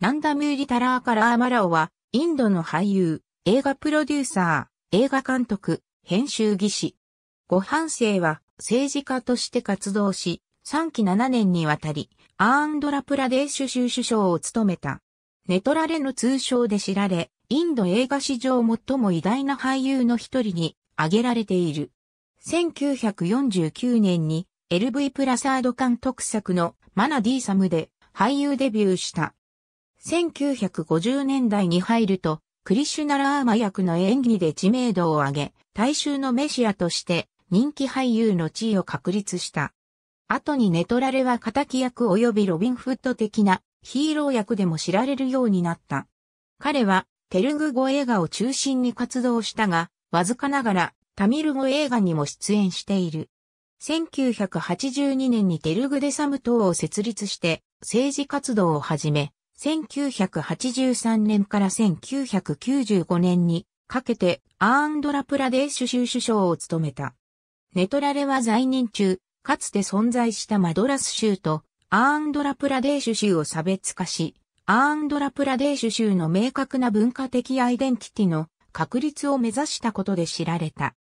ナンダ・ミューリ・タラー・カラー・マラオは、インドの俳優、映画プロデューサー、映画監督、編集技師。ご半生は政治家として活動し、3期7年にわたり、アーンドラプラデーシュ州首相を務めた。ネトラレの通称で知られ、インド映画史上最も偉大な俳優の一人に挙げられている。1949年に LV プラサード監督作のマナディーサムで俳優デビューした。1950年代に入ると、クリシュナラーマ役の演技で知名度を上げ、大衆のメシアとして人気俳優の地位を確立した。後にネトラレは仇役及びロビンフッド的なヒーロー役でも知られるようになった。彼はテルグ語映画を中心に活動したが、わずかながらタミル語映画にも出演している。1982年にテルグデサム党を設立して政治活動を始め、1983年から1995年にかけてアーンドラプラデーシュ州首相を務めた。ネトラレは在任中、かつて存在したマドラス州とアーンドラプラデーシュ州を差別化し、アーンドラプラデーシュ州の明確な文化的アイデンティティの確立を目指したことで知られた。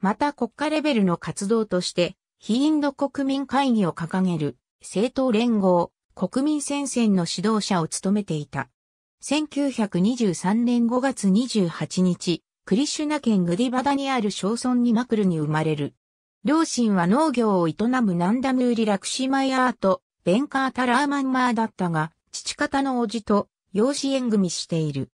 また国家レベルの活動として、非インド国民会議を掲げる政党連合、国民戦線の指導者を務めていた。1923年5月28日、クリシュナ県グディバダにある小村にマクルに生まれる。両親は農業を営むナンダムーリ・ラクシマイアーとベンカータ・ラーマンマーだったが、父方の叔父と養子縁組している。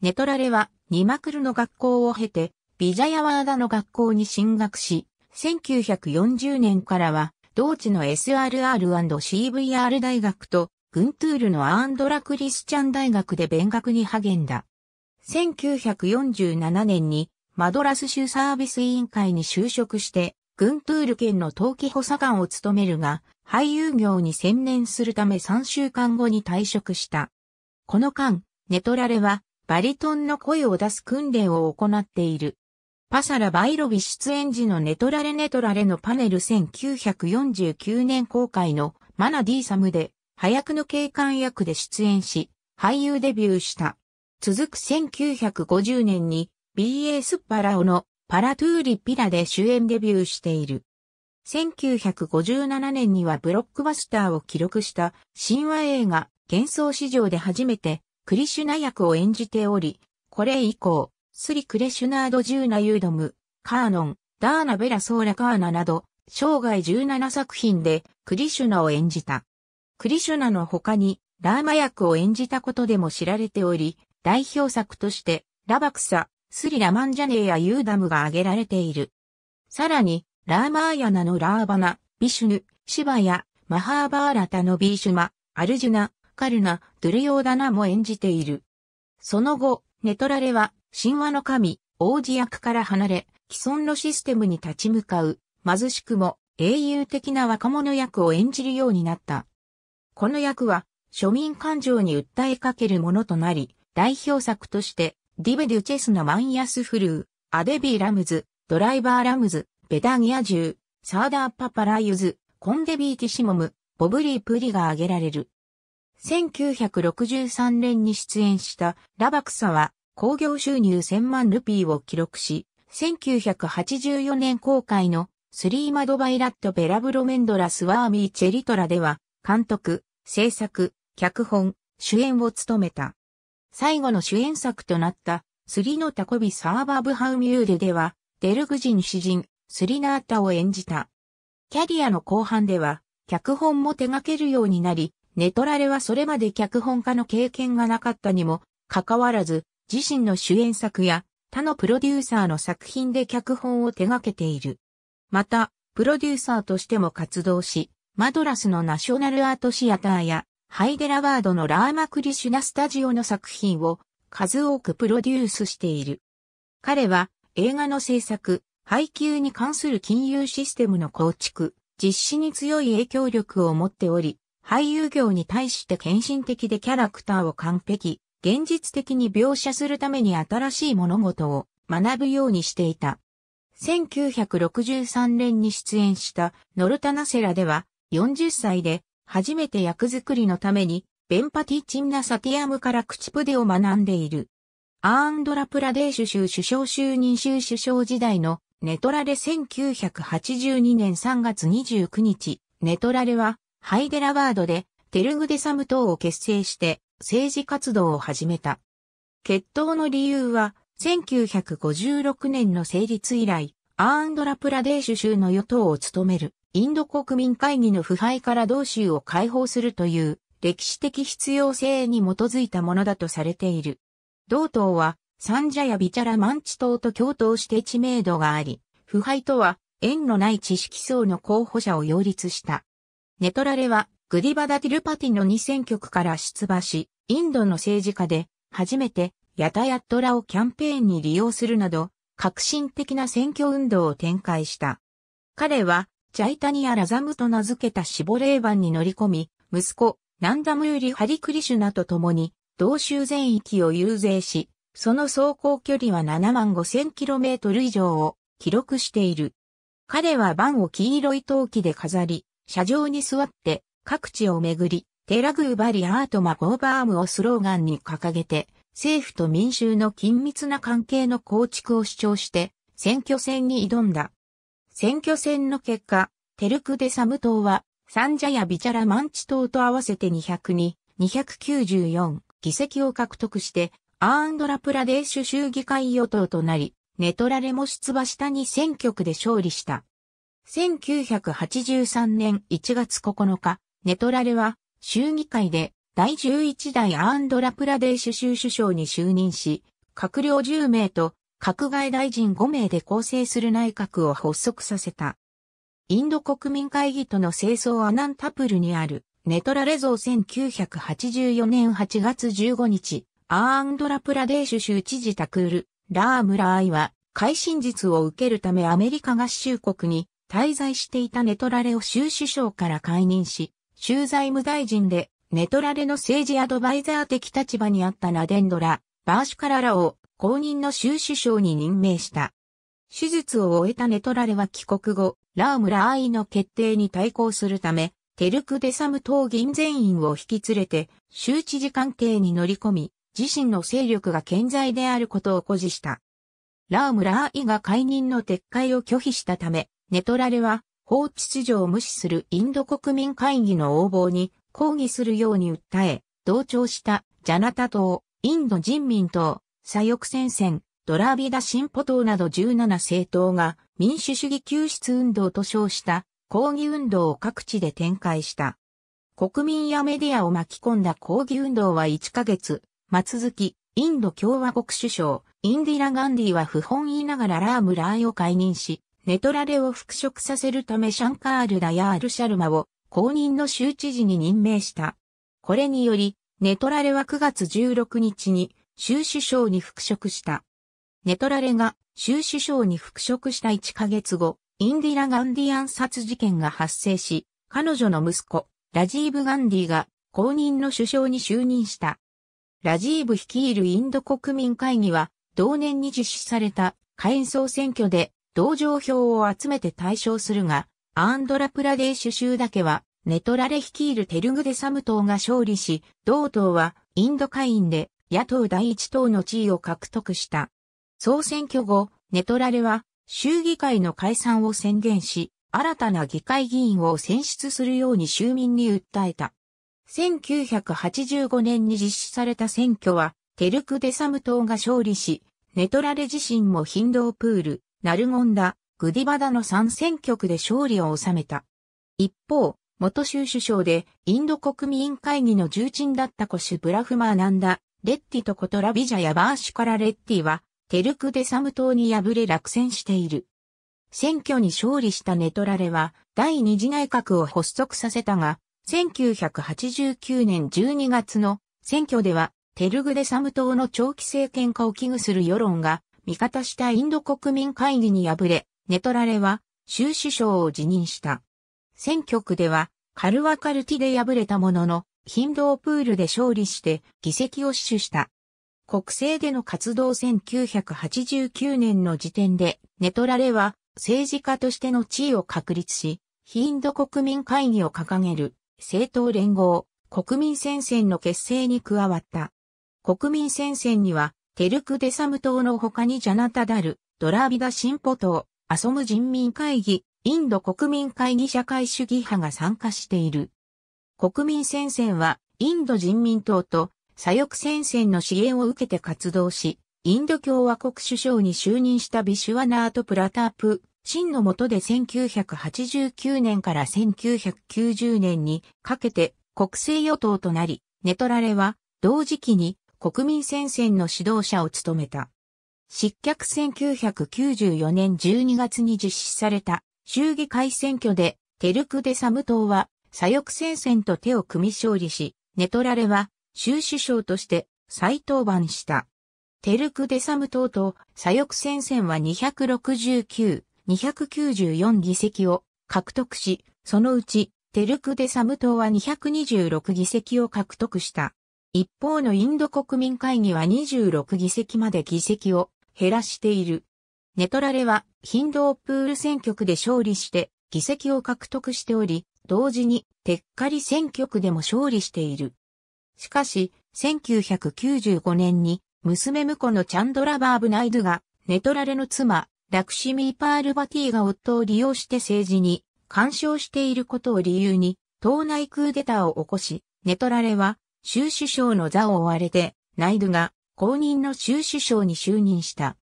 ネトラレはニマクルの学校を経て、ビジャヤワーダの学校に進学し、1940年からは同地の SRR&CVR 大学と、グントゥールのアーンドラ・クリスチャン大学で勉学に励んだ。1947年にマドラス州サービス委員会に就職して、グントゥール県の陶器補佐官を務めるが、俳優業に専念するため3週間後に退職した。この間、ネトラレは、バリトンの声を出す訓練を行っている。パサラ・バイロビ出演時のネトラレネトラレのパネル1949年公開のマナディーサムで、早くの警官役で出演し、俳優デビューした。続く1950年に BA スッパラオのパラトゥーリピラで主演デビューしている。1957年にはブロックバスターを記録した神話映画幻想史上で初めてクリシュナ役を演じており、これ以降、スリ・クレシュナード・ジューナ・ユードム、カーノン、ダーナ・ベラ・ソーラ・カーナなど、生涯17作品でクリシュナを演じた。クリシュナの他に、ラーマ役を演じたことでも知られており、代表作として、ラバクサ、スリラマンジャネーやユーダムが挙げられている。さらに、ラーマーヤナのラーバナ、ビシュヌ、シバヤ、マハーバーラタのビーシュマ、アルジュナ、カルナ、ドゥルヨーダナも演じている。その後、ネトラレは神話の神、王子役から離れ、既存のシステムに立ち向かう、貧しくも英雄的な若者役を演じるようになった。この役は、庶民感情に訴えかけるものとなり、代表作として、ディベ・デュチェスのマンヤス・フルー、アデビー・ラムズ、ドライバー・ラムズ、ベダギアジュー、サーダー・パパラユズ、コンデビー・ティシモム、ボブリー・プリが挙げられる。1963年に出演したラバクサは興行収入1000万ルピーを記録し、1984年公開のスリーマドバイラットベラブロメンドラスワーミーチェリトラでは、監督、制作、脚本、主演を務めた。最後の主演作となった、スリのタコビサーバーブハウミューデでは、デルグ人詩人、スリナータを演じた。キャリアの後半では、脚本も手掛けるようになり、ネトラレはそれまで脚本家の経験がなかったにも、かかわらず、自身の主演作や他のプロデューサーの作品で脚本を手掛けている。また、プロデューサーとしても活動し、マドラスのナショナルアートシアターや、ハイデラワードのラーマクリシュナスタジオの作品を数多くプロデュースしている。彼は映画の制作、配給に関する金融システムの構築、実施に強い影響力を持っており、俳優業に対して献身的でキャラクターを完璧、現実的に描写するために新しい物事を学ぶようにしていた。1963年に出演したノルタナセラでは40歳で初めて役作りのためにベンパティチンナサティアムから口プデを学んでいる。アーンドラプラデーシュ州首相就任州首相時代のネトラレ1982年3月29日、ネトラレはハイデラバードでテルグデサム島を結成して政治活動を始めた。決闘の理由は、1956年の成立以来、アーンドラプラデーシュ州の与党を務めるインド国民会議の腐敗から同州を解放するという歴史的必要性に基づいたものだとされている。同党はサンジャやビチャラマンチ党と共闘して知名度があり、腐敗とは縁のない知識層の候補者を擁立した。ネトラレはグディバダ・ティルパティの2選挙区から出馬し、インドの政治家で、初めて、ヤタヤットラをキャンペーンに利用するなど、革新的な選挙運動を展開した。彼は、ジャイタニア・ラザムと名付けた死亡霊盤に乗り込み、息子、ナンダムーリ・ハリクリシュナと共に、同州全域を遊説し、その走行距離は7万5千キロメートル以上を記録している。彼は盤を黄色い陶器で飾り、車上に座って各地をめぐり、テラグーバリアートマゴーバームをスローガンに掲げて、政府と民衆の緊密な関係の構築を主張して、選挙戦に挑んだ。選挙戦の結果、テルクデサム党は、サンジャやビチャラマンチ党と合わせて202、294議席を獲得して、アーンドラプラデーシュ州議会与党となり、ネトラレも出馬したに選挙区で勝利した。1983年1月9日、ネトラレは、州議会で第11代アンドラプラデーシュ州首相に就任し、閣僚10名と閣外大臣5名で構成する内閣を発足させた。インド国民会議との清掃アナンタプルにあるネトラレ像1984年8月15日、アーンドラプラデーシュ州知事タクール、ラームラーイは、改心術を受けるためアメリカ合衆国に滞在していたネトラレを州首相から解任し、州財務大臣で、ネトラレの政治アドバイザー的立場にあったナデンドラ、バーシュカララを公認の州首相に任命した。手術を終えたネトラレは帰国後、ラームラーイの決定に対抗するため、テルクデサム党銀全員を引き連れて、州知事関係に乗り込み、自身の勢力が健在であることを誇示した。ラームラーイが解任の撤回を拒否したため、ネトラレは法秩序を無視するインド国民会議の横暴に抗議するように訴え、同調したジャナタ党、インド人民党、左翼戦線、ドラビダ進歩党など17政党が民主主義救出運動と称した抗議運動を各地で展開した。国民やメディアを巻き込んだ抗議運動は1ヶ月、末月、インド共和国首相、インディラ・ガンディは不本意ながらラームラーを解任し、ネトラレを復職させるためシャンカール・ダヤール・シャルマを公認の州知事に任命した。これにより、ネトラレは9月16日に州首相に復職した。ネトラレが州首相に復職した1ヶ月後、インディラ・ガンディ暗殺事件が発生し、彼女の息子、ラジーブ・ガンディが公認の首相に就任した。ラジーブ率いるインド国民会議は、同年に実施された下院総選挙で同情票を集めて対象するが、アンドラプラデーシュ州だけは、ネトラレ率いるテルグデサム党が勝利し、同党はインド会員で野党第一党の地位を獲得した。総選挙後、ネトラレは州議会の解散を宣言し、新たな議会議員を選出するように州民に訴えた。1985年に実施された選挙は、テルクデサム党が勝利し、ネトラレ自身も頻度プール、ナルゴンダ、グディバダの参戦局で勝利を収めた。一方、元州首相でインド国民会議の重鎮だったコシュ・ブラフマーナンダ、レッティとコトラビジャヤバーシュからレッティは、テルクデサム島に敗れ落選している。選挙に勝利したネトラレは、第二次内閣を発足させたが、1989年12月の選挙では、テルグデサム島の長期政権化を危惧する世論が味方したインド国民会議に敗れ、ネトラレは州首相を辞任した。選挙区ではカルワカルティで敗れたものの、ヒンドープールで勝利して議席を死守した。国政での活動1989年の時点で、ネトラレは政治家としての地位を確立し、ヒンド国民会議を掲げる政党連合、国民戦線の結成に加わった。国民戦線にはテルクデサム島の他にジャナタダル、ドラービダシンポ党、アソム人民会議、インド国民会議社会主義派が参加している。国民戦線は、インド人民党と左翼戦線の支援を受けて活動し、インド共和国首相に就任したビシュワナート・プラタープ、真の下で1989年から1990年にかけて国政与党となり、ネトラレは同時期に国民戦線の指導者を務めた。失脚1994年12月に実施された衆議会選挙で、テルクデサム党は左翼戦線と手を組み勝利し、ネトラレは州首相として再登板した。テルクデサム党と左翼戦線は269、294議席を獲得し、そのうちテルクデサム党は226議席を獲得した。一方のインド国民会議は26議席まで議席を減らしている。ネトラレはヒンドープール選挙区で勝利して議席を獲得しており、同時にテッカリ選挙区でも勝利している。しかし、1995年に娘婿のチャンドラバーブナイドがネトラレの妻、ラクシミーパールバティが夫を利用して政治に干渉していることを理由に、党内クーデターを起こし、ネトラレは州首相の座を追われて、ナイドが公認の州首相に就任した。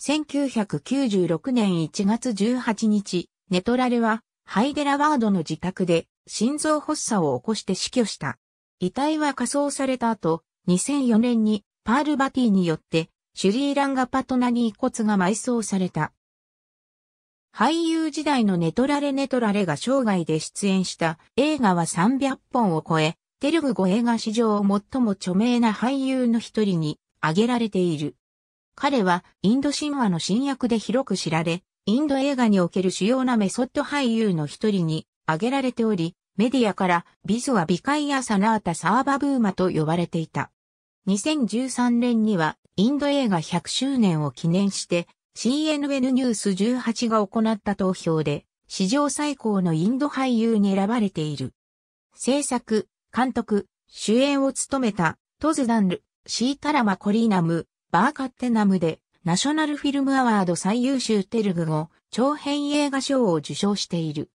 1996年1月18日、ネトラレはハイデラワードの自宅で心臓発作を起こして死去した。遺体は火葬された後、2004年にパールバティによってシュリーランガパトナに遺骨が埋葬された。俳優時代のネトラレネトラレが生涯で出演した映画は300本を超え、テルグ語映画史上最も著名な俳優の一人に挙げられている。彼はインド神話の新訳で広く知られ、インド映画における主要なメソッド俳優の一人に挙げられており、メディアからビズはビカイア・サナータ・サーバブーマと呼ばれていた。2013年にはインド映画100周年を記念して CNN ニュース18が行った投票で史上最高のインド俳優に選ばれている。制作、監督、主演を務めた、トズダンル、シータラマコリーナム、バーカッテナムで、ナショナルフィルムアワード最優秀テルグ語、長編映画賞を受賞している。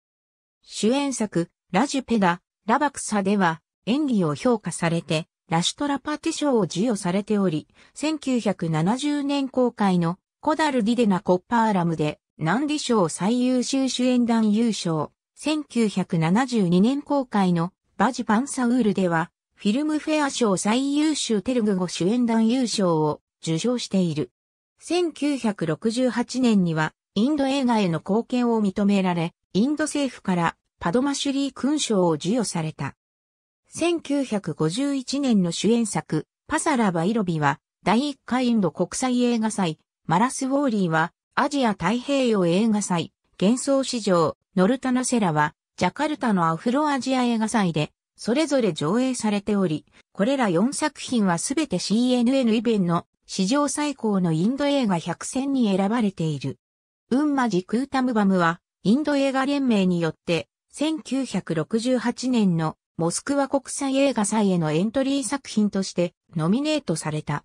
主演作、ラジュペダ、ラバクサでは、演技を評価されて、ラシュトラパティ賞を授与されており、1970年公開のコダル・ディデナ・コッパーラムで、ナンディ賞最優秀主演団優勝、1972年公開のバジ・パンサウールでは、フィルムフェア賞最優秀テルグ語主演男優賞を受賞している。1968年には、インド映画への貢献を認められ、インド政府からパドマシュリー勲章を授与された。1951年の主演作、パサラバイロビは、第1回インド国際映画祭、マラスウォーリーは、アジア太平洋映画祭、幻想史上、ノルタナセラは、ジャカルタのアフロアジア映画祭で、それぞれ上映されており、これら4作品はすべて CNN イベンの史上最高のインド映画100選に選ばれている。ウンマジ・クータムバムは、インド映画連盟によって、1968年のモスクワ国際映画祭へのエントリー作品としてノミネートされた。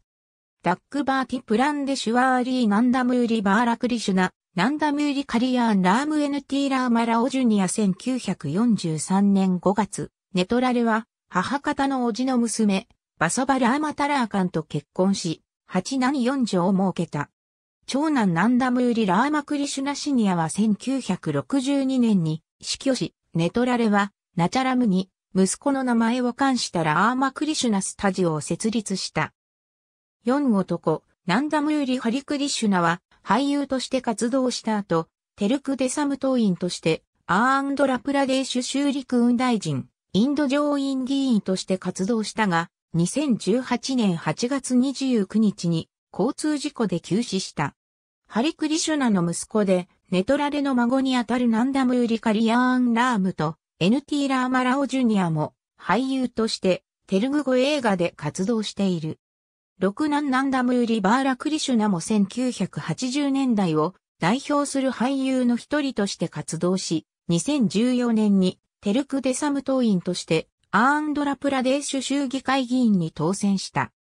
ダックバーティ・プランデシュワーリー・ナンダムーリ・バーラクリシュナ、ランダムーリカリアン・ラーム・エヌティー・ラーマラオ・ジュニア1943年5月、ネトラレは、母方の叔父の娘、バソバ・ラーマタラーカンと結婚し、八男四女を設けた。長男ナンダムーリ・ラーマクリシュナシニアは1962年に死去し、ネトラレは、ナチャラムに、息子の名前を冠したラーマクリシュナスタジオを設立した。四男、ナンダムーリ・ハリクリシュナは、俳優として活動した後、テルクデサム党員として、アーンドラプラデーシュ州陸運大臣、インド上院議員として活動したが、2018年8月29日に交通事故で急死した。ハリクリシュナの息子で、ネトラレの孫にあたるナンダムーリカリアーン・ラームと、NT ラーマラオジュニアも俳優としてテルグ語映画で活動している。六男ナンダムーリ・バーラ・クリシュナも1980年代を代表する俳優の一人として活動し、2014年にテルクデサム党員としてアーンドラプラデーシュ州議会議員に当選した。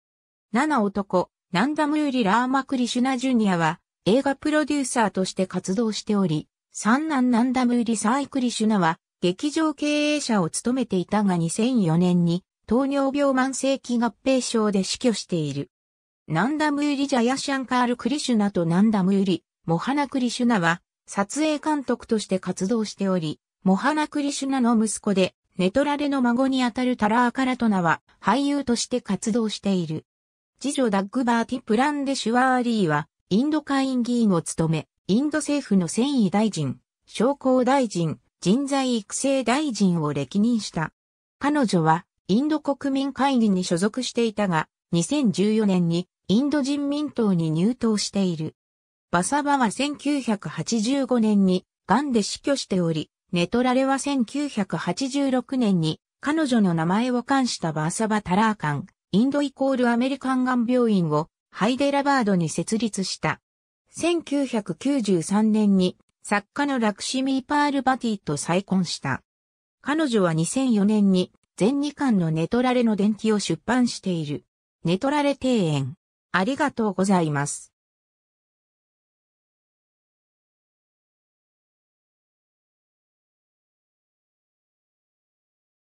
7男、ナンダムーリ・ラーマ・クリシュナ・ジュニアは映画プロデューサーとして活動しており、三男ナンダムーリ・サーイ・クリシュナは劇場経営者を務めていたが2004年に糖尿病慢性期合併症で死去している。ナンダムーリ・ジャヤシャンカール・クリシュナとナンダムーリ、モハナ・クリシュナは、撮影監督として活動しており、モハナ・クリシュナの息子で、ネトラレの孫にあたるタラー・カラトナは、俳優として活動している。次女ダッグバーティ・プランデ・シュワーリーは、インド下院議員を務め、インド政府の繊維大臣、商工大臣、人材育成大臣を歴任した。彼女は、インド国民会議に所属していたが、2014年にインド人民党に入党している。バサバは1985年に癌で死去しており、ネトラレは1986年に彼女の名前を冠したバーサバ・タラーカン、インドイコールアメリカンガン病院をハイデラバードに設立した。1993年に作家のラクシミー・パールバティと再婚した。彼女は2004年に全2巻のネトラレの伝記を出版している。ネトラレ庭園。ありがとうございます。